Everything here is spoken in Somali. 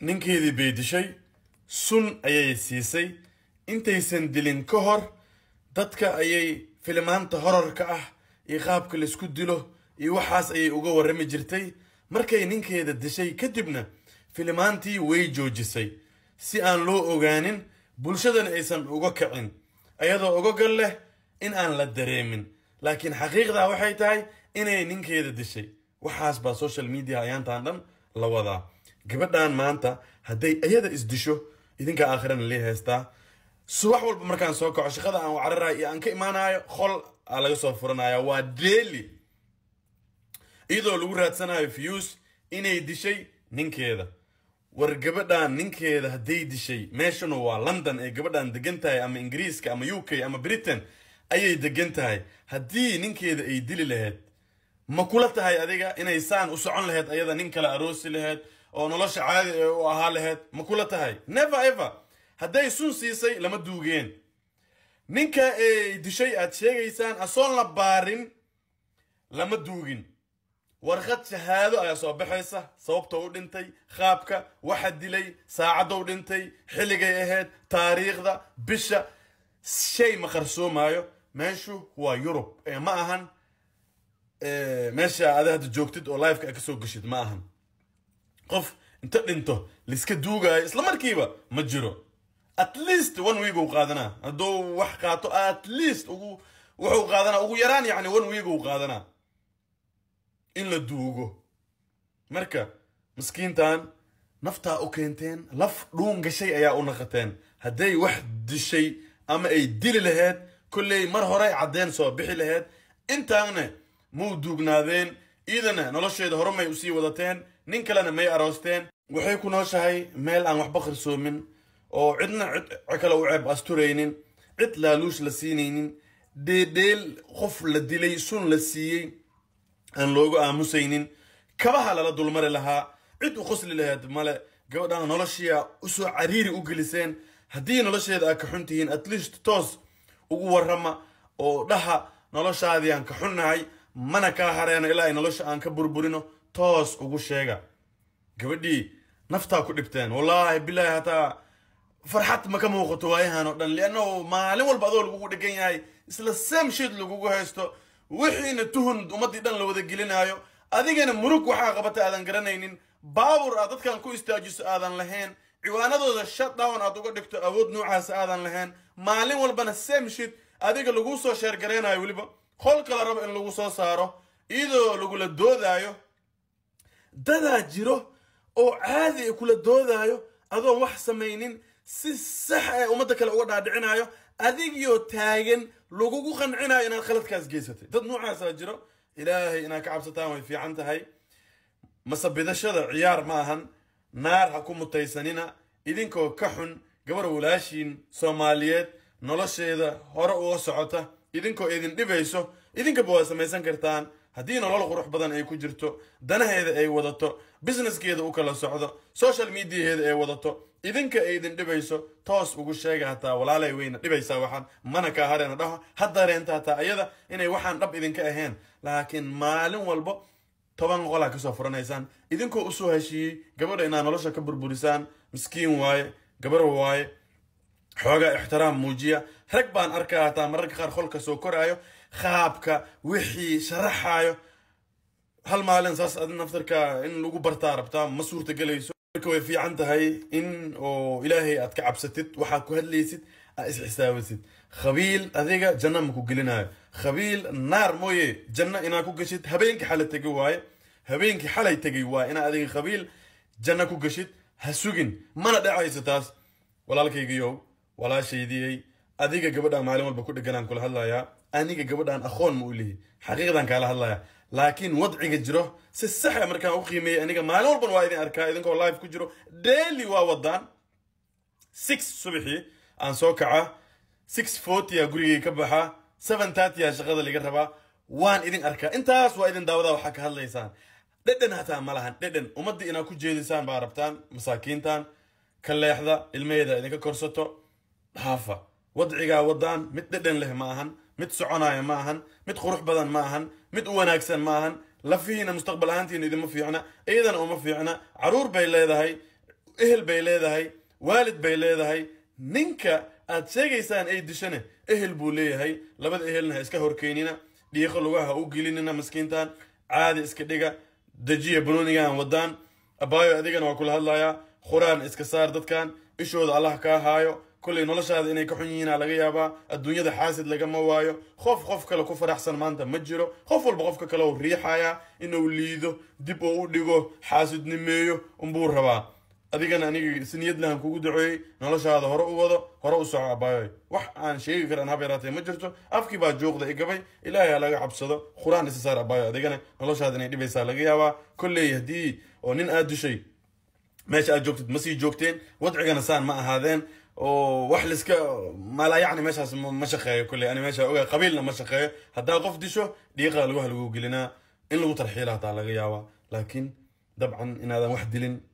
ninkeedii bay dishay sun ayay siisay intaysan dilin ka hor dadka ayay filimaanta hororka ah iyo qaabka laysku dilo iyo waxaas ayay uga warami jirtay markay ninkeeda dishay kadibna filimaantii way joojisay si aan loo ogaanin bulshadana aysan uga kicin ayadoo ogogal leh in aan la dareemin laakiin xaqiiqdaa waxay tahay inay ninkeeda dishay waxaas baa social media ayaantaan dhan la wadaa gabadhan maanta hadday iyada isdisho idinka aakhirana lii haystaa subax walba markaan soo kaco shaqada aan wacararayo iyo aan ka imaanayo qol aa laga soo furanaya waa deeli iyadoo lagu raadsanayo fiyuus inay dishay ninkeeda war gabadhan ninkeeda hadday dishay meeshuna waa london ay gabadhaan degan tahay ama ingiriiska ama u k ama britain ayay degan tahay haddii ninkeeda ay dili lahayd ma kula tahay adiga inay saan u socon lahayd ayada nin kale aroosi lahayd oo nolosha caadi ee u ahaa laheyd ma kula tahay never ever hadday sun siisay lama duugeen ninka dishay aad sheegaysaan asoon la baarin lama duugin warqad shahaado ayaa soo baxaysa sababta u dhintay qaabka waxa dilay saacadou dhintay xilligay ahayd taariikhda bisha shay ma qarsoomaayo meeshu waa yurub ma ahan meesha ada hadda joogtid oo liveka a ka soo geshid ma ahan qof inta dhinto liska duugaayo isla markiiba ma jiro at least one week uu qaadanaa hadduu wax qaato at least ugu wuxuu qaadanaa ugu yaraan yacni one week uu qaadanaa in la duugo marka miskiintan naftaa u keenteen laf dhuun gashay ayaa u naqateen hadday wax dishay ama ay dili lahayd kolley mar hore caddeen soo bixi laheyd intaanna muu duugnaadeen iidana nolosheeda horumay usii wadateen nin kalena may aroosteen waxay ku nooshahay meel aan waxba qarsoomin oo cidna cid kale u ceeb asturaynin cid laaluush la siinaynin deedheel qof la dilay sun la siiyey aan loogu aamusaynin kabaha lala dulmari lahaa cid u qosli laheed male gabadhan noloshiia usoo cariiri u geliseen haddii nolosheeda aa ka xun tihiin at least toos ugu warama oo dhaha noloshaadii aan ka xunnahay mana kaa hareeno ilaa ay nolosha aan ka burburino toos ugu sheega gabadhii naftaa ku dhibteen wallaahi bilaahi hataa farxad ma ka muuqato waayahan oo dhan lianno maalin walba adoo lagugu dhegan yahay isla same shiid lagugu haysto wixiina tuhun ummaddii dhan la wada gelinaayo adigana murug waxaa qabata aadan garanaynin baabur aad dadkan ku istaajiso aadan lahayn ciwaanadooda shutdown aad uga dhigto awood noocaas aadan lahayn maalin walbana same shiid adiga laguu soo sheergareynaayo weliba qolka la rabo in lagu soo saaro iyadoo lagula doodaayo dadaa jiro oo caadi ay kula doodaayo adoon wax samaynin si sax ah ee ummadda kale uga dhaadhicinaayo adigiyoo taagan lagugu qancinayo inaad khaladkaas geysatay dad noocaasaa ah jiro ilaahay inaad ka cabsataan way fiican tahay masabidashada ciyaar ma ahan naar ha ku mutaysanina idinkoo ka xun gabar walaashiin soomaaliyeed nolosheeda hore uga socota idinkoo idin dhibayso idinka ba waad samaysan kartaan haddii nolol qurux badan ay ku jirto danaheeda ay wadato businesskeeda u kala socdo social mediaheeda ay wadato idinka ay idin dhibayso toos ugu sheega hataa walaalay weyna dhibaysaa waxaan mana kaa hareena dhaho ha dareenta hataa iyada inay waxaan dhab idinka ahayn laakiin maalin walbo toban qolaa kasoo furanaysaan idinkoo usoo heshiiyey gabadha inaad nolosha ka burburisaan miskiin waaye gabar waaye xoogaa ixtiraam muujiya rag baan arkaa hataa mararka qaar qolka soo koraayo qaabka wixii sharaxayo hal maalin saas ad naftarka in lagu bartaa rabtaa ma suurtagelayso marka way fiican tahay in oo ilaahay aad ka cabsatid waxaad ku hadlaysid aad isxisaabisid khabiil adiga janna ma ku gelinayo khabiil naar mooye janna inaad ku gashid habeenkii xalay tegay waaye habeenkii xalay tegay waaye inaad adiga khabiil janna ku gashid ha sugin mana dhacayso taas walaalkaygiyow walaashaydiyey adiga gabadhaan maalin walba ku dheganaan kula hadlayaa aniga gabadhaan aqoon ma u leehi xaqiiqdan kaala hadlaya laakiin wadciga jiro si saxa ah markaan u qiimeeyey aniga maalin walban waa idin arkaa idinkoo live ku jiro daily waa wadaan six subaxii aan soo kacaa six forty a gurigay ka baxaa seven thirty shaqada laga rabaa waan idin arkaa intaas waa idin daawadaa waxaa ka hadlaysaan dhedhen hataa ma dhedhen ummadda inaad ku jeedisaan baa rabtaan masaakiintan kaleexda ilmaheeda idinka korsato dhaafa wadcigaa wadaan mid dhedhan leh maahan mid soconaya maahan mid qurux badan ma ahan mid u wanaagsan ma lafihiina mustaqbal ahaantiina idinma fiicna iyadana uma fiicna caruur bay leedahay ehel bay leedahay waalid bay leedahay ninka aad sheegaysaan ay dishane ehel buu leeyahay labada ehelna ha iska horkeynina dhiiqo lugaha ha u gelinina maskiintan caadi iska dhiga dejiya banoonigahan wadaan abaayo adigana waa kula hadlayaa khuraan iska saar dadkan ishooda allah kaa haayo kolay noloshaada inay ka xun yihiina laga yaabaa adduunyada xaasid lagama waayo qof qof kale ku faraxsan maanta ma jiro qof walba qofka kale uu riixayaa inuu liido dib oo u dhigo xaasidnimeeyo unbuu rabaa adigana aniga isniyadlahan kugu duceeyey noloshaada hore u wado hore u soco abaayoy wax aan sheegi karan haba yaraatee ma jirto afkii baa jooqda igabay ilaahay ha laga cabsado qur-aan isa saar abaayo adigana noloshaada inay dhibaysaa laga yaabaa kolley haddii oo nin aad dushay meesha aad joogtid ma sii joogteen wadcigana saan ma ahaadeen oo wax liska mala yacni meeshaas ma shaqeeyo kolley ani meesha ogaa qabiilna ma shaqeeyo haddaa qof disho dhiiqaa lagu halgowgelinaa in lagu tarxiila hataa laga yaabaa laakiin dabcan inaadan wax dilin